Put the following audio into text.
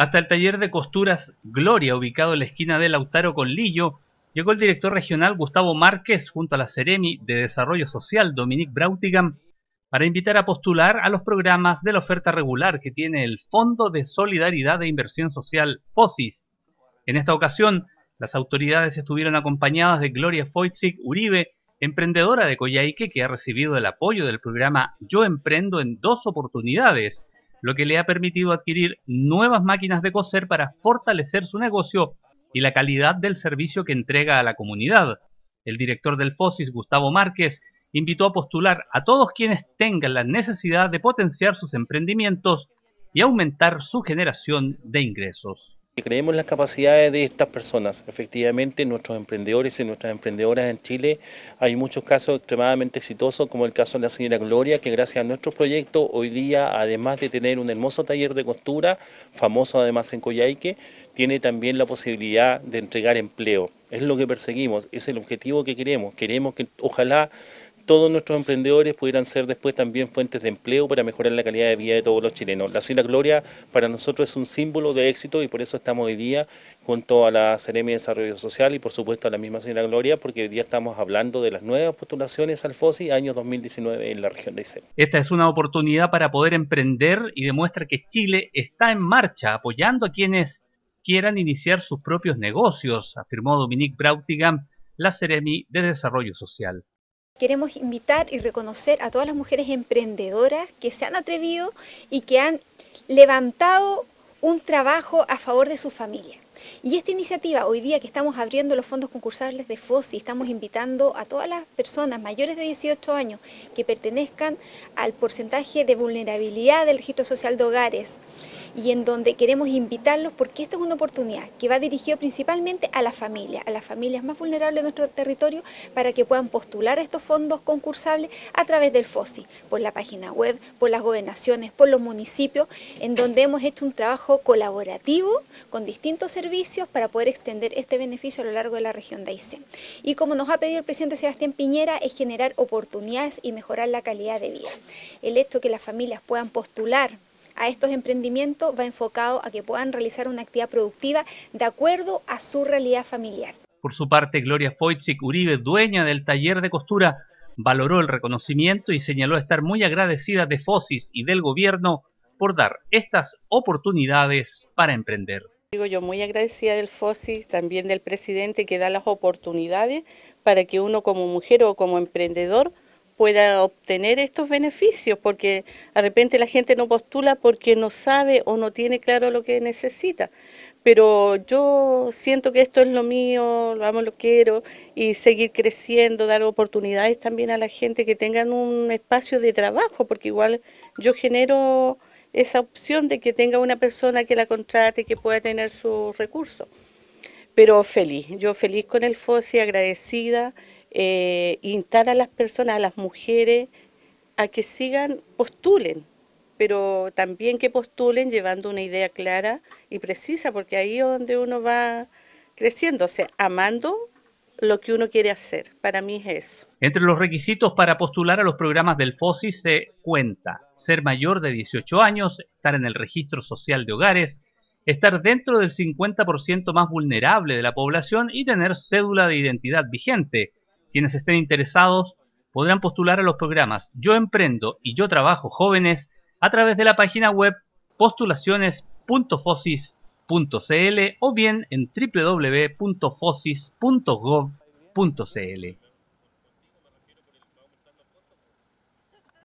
Hasta el taller de costuras Gloria, ubicado en la esquina de Lautaro con Lillo, llegó el director regional Gustavo Márquez junto a la Ceremi de Desarrollo Social Dominique Brautigam para invitar a postular a los programas de la oferta regular que tiene el Fondo de Solidaridad e Inversión Social FOSIS. En esta ocasión, las autoridades estuvieron acompañadas de Gloria Foitzig Uribe, emprendedora de Coyhaique que ha recibido el apoyo del programa Yo Emprendo en dos oportunidades lo que le ha permitido adquirir nuevas máquinas de coser para fortalecer su negocio y la calidad del servicio que entrega a la comunidad. El director del FOSIS, Gustavo Márquez, invitó a postular a todos quienes tengan la necesidad de potenciar sus emprendimientos y aumentar su generación de ingresos. Creemos en las capacidades de estas personas. Efectivamente, nuestros emprendedores y nuestras emprendedoras en Chile hay muchos casos extremadamente exitosos, como el caso de la señora Gloria, que gracias a nuestro proyecto hoy día, además de tener un hermoso taller de costura, famoso además en Coyhaique, tiene también la posibilidad de entregar empleo. Es lo que perseguimos, es el objetivo que queremos. Queremos que ojalá todos nuestros emprendedores pudieran ser después también fuentes de empleo para mejorar la calidad de vida de todos los chilenos. La Ciudad Gloria para nosotros es un símbolo de éxito y por eso estamos hoy día junto a la Seremi de Desarrollo Social y por supuesto a la misma Señora Gloria, porque hoy día estamos hablando de las nuevas postulaciones al FOSI año 2019 en la región de Aysén. Esta es una oportunidad para poder emprender y demuestra que Chile está en marcha, apoyando a quienes quieran iniciar sus propios negocios, afirmó Dominique Brautigam, la Ceremi de Desarrollo Social queremos invitar y reconocer a todas las mujeres emprendedoras que se han atrevido y que han levantado un trabajo a favor de su familia. Y esta iniciativa, hoy día que estamos abriendo los fondos concursables de FOSI, estamos invitando a todas las personas mayores de 18 años que pertenezcan al porcentaje de vulnerabilidad del registro social de hogares, y en donde queremos invitarlos porque esta es una oportunidad que va dirigida principalmente a las familias, a las familias más vulnerables de nuestro territorio para que puedan postular estos fondos concursables a través del FOSI, por la página web, por las gobernaciones, por los municipios, en donde hemos hecho un trabajo colaborativo con distintos servicios para poder extender este beneficio a lo largo de la región de Aysén. Y como nos ha pedido el presidente Sebastián Piñera, es generar oportunidades y mejorar la calidad de vida. El hecho que las familias puedan postular a estos emprendimientos va enfocado a que puedan realizar una actividad productiva de acuerdo a su realidad familiar. Por su parte, Gloria Foitzik Uribe, dueña del taller de costura, valoró el reconocimiento y señaló estar muy agradecida de FOSIS y del gobierno por dar estas oportunidades para emprender. Digo yo muy agradecida del FOSIS, también del presidente que da las oportunidades para que uno como mujer o como emprendedor pueda obtener estos beneficios, porque de repente la gente no postula porque no sabe o no tiene claro lo que necesita. Pero yo siento que esto es lo mío, lo amo, lo quiero, y seguir creciendo, dar oportunidades también a la gente que tengan un espacio de trabajo, porque igual yo genero esa opción de que tenga una persona que la contrate, que pueda tener sus recursos. Pero feliz, yo feliz con el FOSI, agradecida eh, instar a las personas, a las mujeres, a que sigan, postulen, pero también que postulen llevando una idea clara y precisa, porque ahí es donde uno va creciendo, o sea, amando lo que uno quiere hacer. Para mí es eso. Entre los requisitos para postular a los programas del FOSI se cuenta ser mayor de 18 años, estar en el registro social de hogares, estar dentro del 50% más vulnerable de la población y tener cédula de identidad vigente. Quienes estén interesados podrán postular a los programas Yo Emprendo y Yo Trabajo Jóvenes a través de la página web postulaciones.fosis.cl o bien en www.fosis.gov.cl.